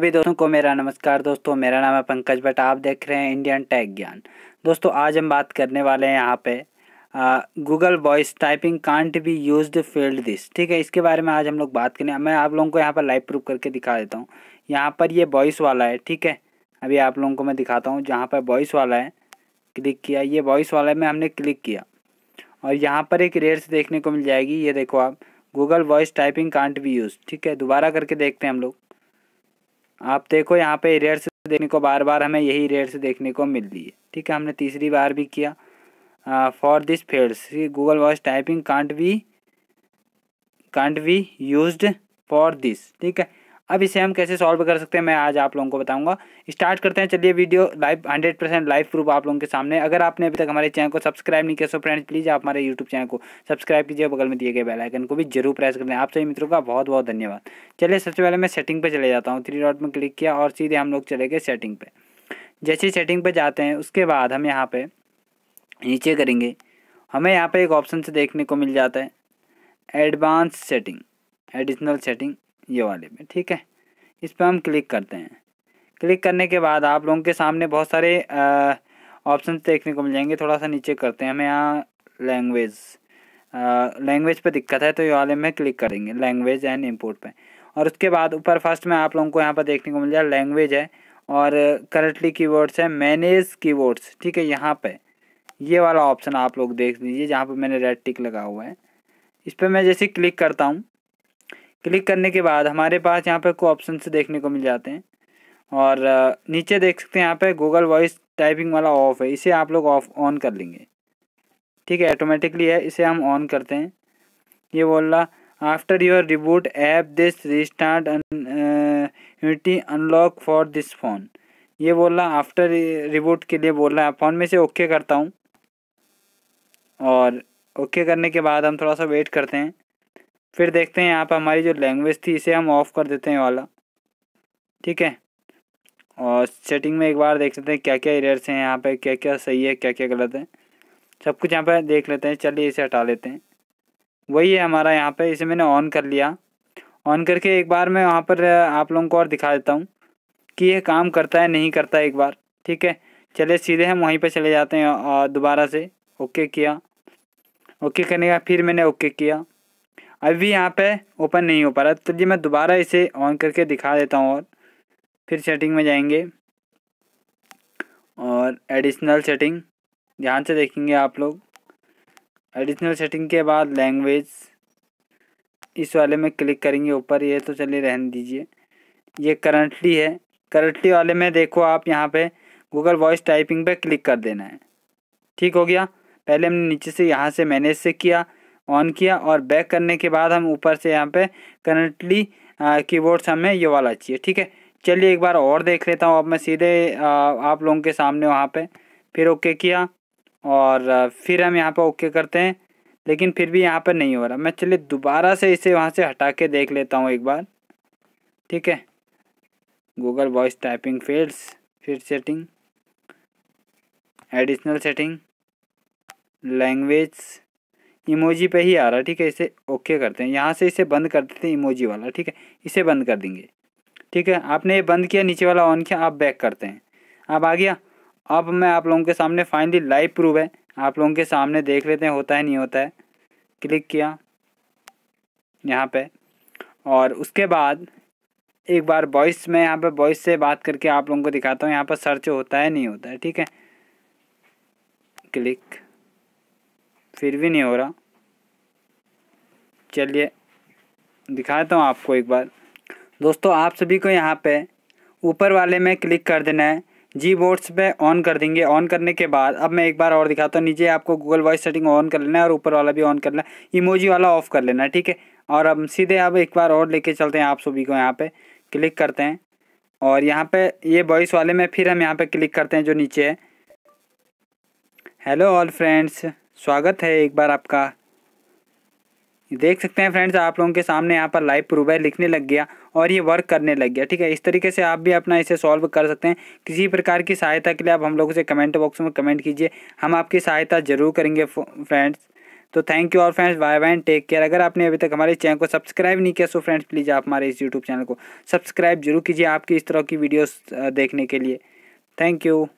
सभी दोस्तों को मेरा नमस्कार दोस्तों मेरा नाम है पंकज भट्ट आप देख रहे हैं इंडियन टैग ज्ञान दोस्तों आज हम बात करने वाले हैं यहाँ पे Google voice typing can't be use field this ठीक है इसके बारे में आज हम लोग बात करें मैं आप लोगों को यहाँ पर लाइव प्रूफ करके दिखा देता हूँ यहाँ पर ये वॉइस वाला है ठीक है अभी आप लोगों को मैं दिखाता हूँ जहाँ पर वॉइस वाला है क्लिक किया ये वॉइस वाला में हमने क्लिक किया और यहाँ पर एक रेट्स देखने को मिल जाएगी ये देखो आप Google voice typing can't be use ठीक है दोबारा करके देखते हैं हम लोग आप देखो यहाँ पे रेड्स देखने को बार बार हमें यही रेड्स देखने को मिल रही है ठीक है हमने तीसरी बार भी किया for this fails Google voice typing can't be can't be use for this ठीक है अब इसे हम कैसे सॉल्व कर सकते हैं मैं आज आप लोगों को बताऊंगा स्टार्ट करते हैं चलिए video live hundred percent live proof आप लोगों के सामने अगर आपने अभी तक हमारे चैनल को सब्सक्राइब नहीं किया सो फ्रेंड्स प्लीज़ आप हमारे यूट्यूब चैनल को सब्सक्राइब कीजिए बगल में दिए गए बेलाइकन को भी जरूर प्रेस कर लें आप सभी मित्रों का बहुत बहुत धन्यवाद चलिए सबसे पहले मैं सेटिंग पर चले जाता हूँ थ्री डॉट में क्लिक किया और सीधे हम लोग चले गए सेटिंग पर जैसे ही सेटिंग पर जाते हैं उसके बाद हम यहाँ पर नीचे करेंगे हमें यहाँ पर एक ऑप्शन से देखने को मिल जाता है एडवांस सेटिंग एडिशनल सेटिंग ये वाले में ठीक है इस पर हम क्लिक करते हैं क्लिक करने के बाद आप लोगों के सामने बहुत सारे ऑप्शन देखने को मिल जाएंगे थोड़ा सा नीचे करते हैं हमें यहाँ लैंग्वेज लैंग्वेज पे दिक्कत है तो ये वाले में क्लिक करेंगे लैंग्वेज एंड इम्पोर्ट पर और उसके बाद ऊपर फर्स्ट में आप लोगों को यहाँ पर देखने को मिल जाए लैंग्वेज है और करंटली वर्ड्स है मैनेज वर्ड्स ठीक है यहाँ पर ये वाला ऑप्शन आप लोग देख लीजिए जहाँ पर मैंने रेड टिक लगा हुआ है इस पर मैं जैसे क्लिक करता हूँ क्लिक करने के बाद हमारे पास यहाँ पर को ऑप्शन से देखने को मिल जाते हैं और नीचे देख सकते हैं यहाँ पे गूगल वॉइस टाइपिंग वाला ऑफ है इसे आप लोग ऑफ ऑन कर लेंगे ठीक है ऑटोमेटिकली है इसे हम ऑन करते हैं ये बोल रहा after your reboot app this restart unity unlock for this phone ये बोल रहा आफ्टर रिबूट के लिए बोल रहा है फ़ोन में से ओके करता हूँ और ओके करने के बाद हम थोड़ा सा वेट करते हैं फिर देखते हैं यहाँ पर हमारी जो लैंग्वेज थी इसे हम ऑफ़ कर देते हैं वाला ठीक है और सेटिंग में एक बार देख लेते हैं क्या क्या एरर्स हैं यहाँ पर क्या क्या सही है क्या क्या गलत है सब कुछ यहाँ पर देख लेते हैं चलिए इसे हटा लेते हैं वही है हमारा यहाँ पर इसे मैंने ऑन कर लिया ऑन करके एक बार मैं वहाँ पर आप लोगों को और दिखा देता हूँ कि यह काम करता है नहीं करता है एक बार ठीक है चलिए सीधे हम वहीं पर चले जाते हैं दोबारा से ओके किया ओके करने का फिर मैंने ओके किया अभी यहाँ पे ओपन नहीं हो पा रहा तो जी मैं दोबारा इसे ऑन करके दिखा देता हूँ और फिर सेटिंग में जाएंगे और एडिशनल सेटिंग ध्यान से देखेंगे आप लोग एडिशनल सेटिंग के बाद लैंग्वेज इस वाले में क्लिक करेंगे ऊपर ये तो चलिए रहने दीजिए ये करंटली है करंटली वाले में देखो आप यहाँ पे गूगल वॉइस टाइपिंग पे क्लिक कर देना है ठीक हो गया पहले हमने नीचे से यहाँ से मैनेज से किया ऑन किया और बैक करने के बाद हम ऊपर से यहाँ पे करंटली कीबोर्ड हमें ये वाला चाहिए ठीक है चलिए एक बार और देख लेता हूँ अब मैं सीधे आ, आप लोगों के सामने वहाँ पे फिर ओके किया और फिर हम यहाँ पर ओके करते हैं लेकिन फिर भी यहाँ पर नहीं हो रहा मैं चलिए दोबारा से इसे वहाँ से हटा के देख लेता हूँ एक बार ठीक है गूगल वॉइस टाइपिंग फील्ड्स फिर setting additional setting language emoji पे ही आ रहा ठीक है इसे ओके करते हैं यहाँ से इसे बंद कर देते हैं इमोजी वाला ठीक है इसे बंद कर देंगे ठीक है आपने ये बंद किया नीचे वाला ऑन किया आप बैक करते हैं अब आ गया अब मैं आप लोगों के सामने फाइनली लाइव प्रूव है आप लोगों के सामने देख लेते हैं होता है नहीं होता है क्लिक किया यहाँ पर और उसके बाद एक बार वॉइस में यहाँ पर वॉइस से बात करके आप लोगों को दिखाता हूँ यहाँ पर सर्च होता है नहीं होता है ठीक है क्लिक फिर भी नहीं हो रहा चलिए दिखाता हूँ आपको एक बार दोस्तों आप सभी को यहाँ पे ऊपर वाले में क्लिक कर देना है जी बोर्ड्स पे ऑन कर देंगे ऑन करने के बाद अब मैं एक बार और दिखाता हूँ नीचे आपको गूगल वॉइस सेटिंग ऑन कर लेना है और ऊपर वाला भी ऑन कर लेना है इमोजी वाला ऑफ कर लेना है ठीक है और अब सीधे अब एक बार और लेके चलते हैं आप सभी को यहाँ पे क्लिक करते हैं और यहाँ पे ये वॉइस वाले में फिर हम यहाँ पे क्लिक करते हैं जो नीचे है हेलो ऑल फ्रेंड्स स्वागत है एक बार आपका देख सकते हैं फ्रेंड्स आप लोगों के सामने यहाँ पर लाइव प्रूफ है लिखने लग गया और ये वर्क करने लग गया ठीक है इस तरीके से आप भी अपना इसे सॉल्व कर सकते हैं किसी प्रकार की सहायता के लिए आप हम लोगों से कमेंट बॉक्स में कमेंट कीजिए हम आपकी सहायता जरूर करेंगे फ्रेंड्स तो थैंक यू और friends bye bye take care अगर आपने अभी तक हमारे चैनल को सब्सक्राइब नहीं किया सो फ्रेंड्स प्लीज़ आप हमारे इस यूट्यूब चैनल को सब्सक्राइब जरूर कीजिए आपकी इस तरह की वीडियोस देखने के लिए थैंक यू